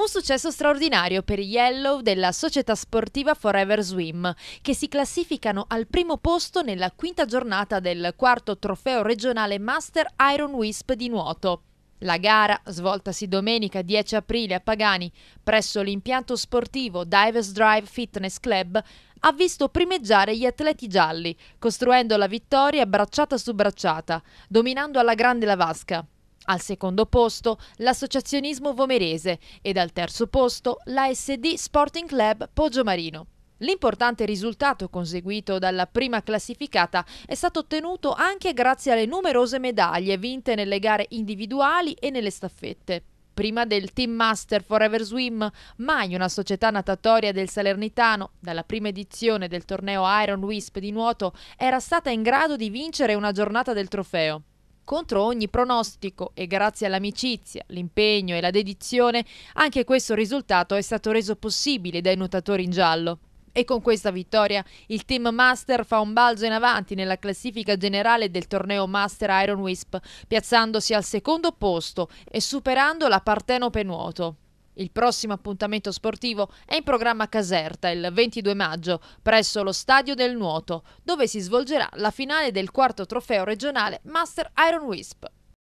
Un successo straordinario per i Yellow della società sportiva Forever Swim, che si classificano al primo posto nella quinta giornata del quarto trofeo regionale Master Iron Wisp di nuoto. La gara, svoltasi domenica 10 aprile a Pagani presso l'impianto sportivo Divers Drive Fitness Club, ha visto primeggiare gli atleti gialli, costruendo la vittoria bracciata su bracciata, dominando alla grande la vasca. Al secondo posto l'associazionismo vomerese ed al terzo posto l'ASD Sporting Club Poggio Marino. L'importante risultato conseguito dalla prima classificata è stato ottenuto anche grazie alle numerose medaglie vinte nelle gare individuali e nelle staffette. Prima del Team Master Forever Swim, mai una società natatoria del Salernitano, dalla prima edizione del torneo Iron Wisp di nuoto, era stata in grado di vincere una giornata del trofeo contro ogni pronostico e grazie all'amicizia, l'impegno e la dedizione anche questo risultato è stato reso possibile dai nuotatori in giallo. E con questa vittoria il team Master fa un balzo in avanti nella classifica generale del torneo Master Iron Wisp, piazzandosi al secondo posto e superando la Partenope Nuoto. Il prossimo appuntamento sportivo è in programma a Caserta il 22 maggio presso lo Stadio del Nuoto, dove si svolgerà la finale del quarto trofeo regionale Master Iron Wisp.